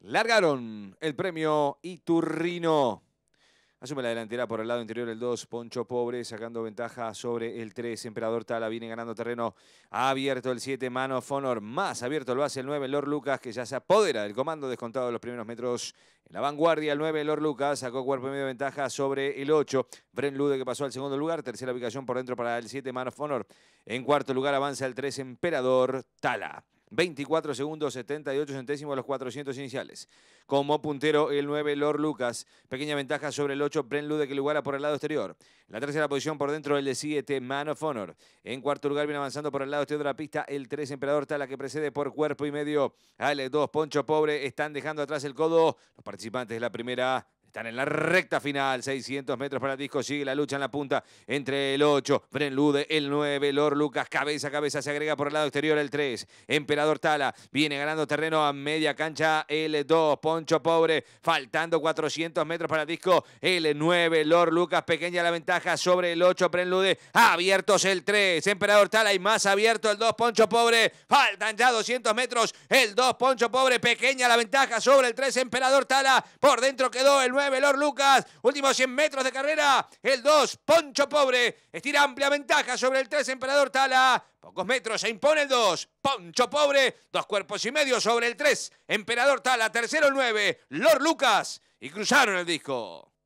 largaron el premio Iturrino. Asume la delantera por el lado interior el 2, Poncho Pobre, sacando ventaja sobre el 3. Emperador Tala viene ganando terreno. Ha abierto el 7, Mano Fonor. Más abierto lo hace el 9, Lord Lucas, que ya se apodera del comando descontado de los primeros metros. En la vanguardia, el 9, Lord Lucas, sacó cuerpo y medio ventaja sobre el 8. Bren Lude, que pasó al segundo lugar. Tercera ubicación por dentro para el 7, Mano Fonor. En cuarto lugar avanza el 3, Emperador Tala. 24 segundos, 78 centésimos a los 400 iniciales. Como puntero el 9, Lord Lucas. Pequeña ventaja sobre el 8, Brent Lude, que lo iguala por el lado exterior. la tercera posición por dentro el de 7, Man of Honor. En cuarto lugar viene avanzando por el lado exterior de la pista el 3, Emperador Tala, que precede por cuerpo y medio al 2, Poncho Pobre. Están dejando atrás el codo los participantes de la primera en la recta final, 600 metros para disco. Sigue la lucha en la punta entre el 8, Brenlude, el 9, Lor Lucas, cabeza a cabeza. Se agrega por el lado exterior el 3, Emperador Tala. Viene ganando terreno a media cancha el 2, Poncho Pobre. Faltando 400 metros para disco. El 9, Lord Lucas, pequeña la ventaja sobre el 8, Brenlude. Abiertos el 3, Emperador Tala y más abierto el 2, Poncho Pobre. Faltan ya 200 metros. El 2, Poncho Pobre, pequeña la ventaja sobre el 3, Emperador Tala. Por dentro quedó el 9. Lord Lucas. Últimos 100 metros de carrera. El 2, Poncho Pobre. Estira amplia ventaja sobre el 3, Emperador Tala. Pocos metros, se impone el 2. Poncho Pobre, dos cuerpos y medio sobre el 3. Emperador Tala, tercero el 9. Lord Lucas. Y cruzaron el disco.